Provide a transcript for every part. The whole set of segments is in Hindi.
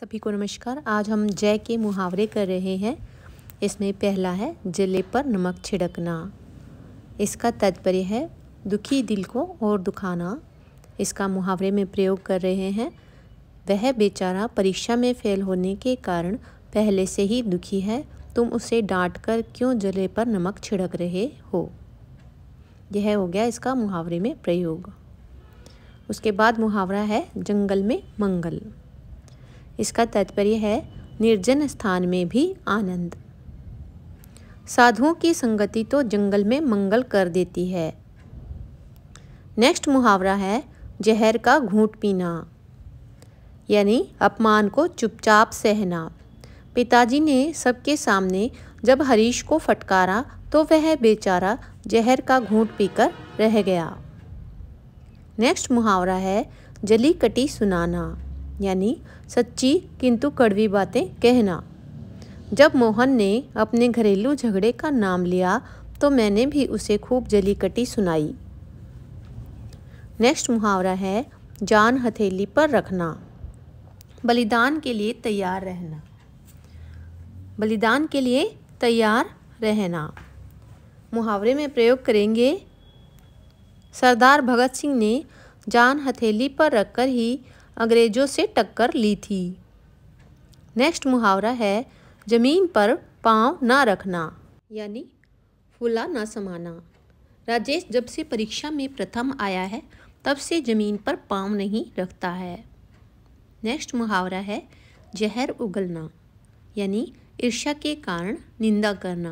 सभी को नमस्कार आज हम जय के मुहावरे कर रहे हैं इसमें पहला है जले पर नमक छिड़कना इसका तात्पर्य है दुखी दिल को और दुखाना इसका मुहावरे में प्रयोग कर रहे हैं वह बेचारा परीक्षा में फेल होने के कारण पहले से ही दुखी है तुम उसे डांट कर क्यों जले पर नमक छिड़क रहे हो यह हो गया इसका मुहावरे में प्रयोग उसके बाद मुहावरा है जंगल में मंगल इसका तात्पर्य है निर्जन स्थान में भी आनंद साधुओं की संगति तो जंगल में मंगल कर देती है नेक्स्ट मुहावरा है जहर का घूंट पीना यानी अपमान को चुपचाप सहना पिताजी ने सबके सामने जब हरीश को फटकारा तो वह बेचारा जहर का घूंट पीकर रह गया नेक्स्ट मुहावरा है जली कटी सुनाना यानी सच्ची किंतु कड़वी बातें कहना जब मोहन ने अपने घरेलू झगड़े का नाम लिया तो मैंने भी उसे खूब जली कटी सुनाई नेक्स्ट मुहावरा है जान हथेली पर रखना बलिदान के लिए तैयार रहना बलिदान के लिए तैयार रहना मुहावरे में प्रयोग करेंगे सरदार भगत सिंह ने जान हथेली पर रखकर ही अंग्रेजों से टक्कर ली थी नेक्स्ट मुहावरा है ज़मीन पर पाँव ना रखना यानी फूला ना समाना राजेश जब से परीक्षा में प्रथम आया है तब से ज़मीन पर पाँव नहीं रखता है नेक्स्ट मुहावरा है जहर उगलना यानी ईर्ष्या के कारण निंदा करना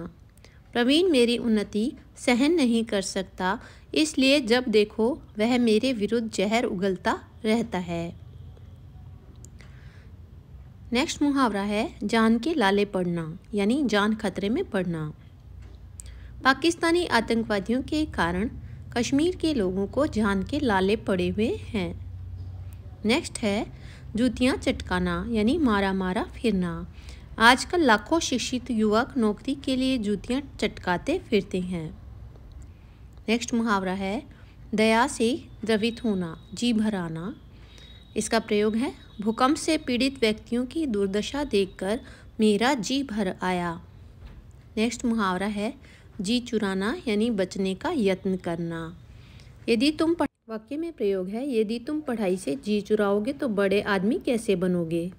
प्रवीण मेरी उन्नति सहन नहीं कर सकता इसलिए जब देखो वह मेरे विरुद्ध जहर उगलता रहता है नेक्स्ट मुहावरा है जान के लाले पड़ना यानी जान खतरे में पड़ना पाकिस्तानी आतंकवादियों के कारण कश्मीर के लोगों को जान के लाले पड़े हुए हैं नेक्स्ट है जूतियाँ चटकाना यानी मारा मारा फिरना आजकल लाखों शिक्षित युवक नौकरी के लिए जूतियाँ चटकाते फिरते हैं नेक्स्ट मुहावरा है दया से द्रवित होना जी भराना इसका प्रयोग है भूकंप से पीड़ित व्यक्तियों की दुर्दशा देखकर मेरा जी भर आया नेक्स्ट मुहावरा है जी चुराना यानी बचने का यत्न करना यदि तुम वाक्य में प्रयोग है यदि तुम पढ़ाई से जी चुराओगे तो बड़े आदमी कैसे बनोगे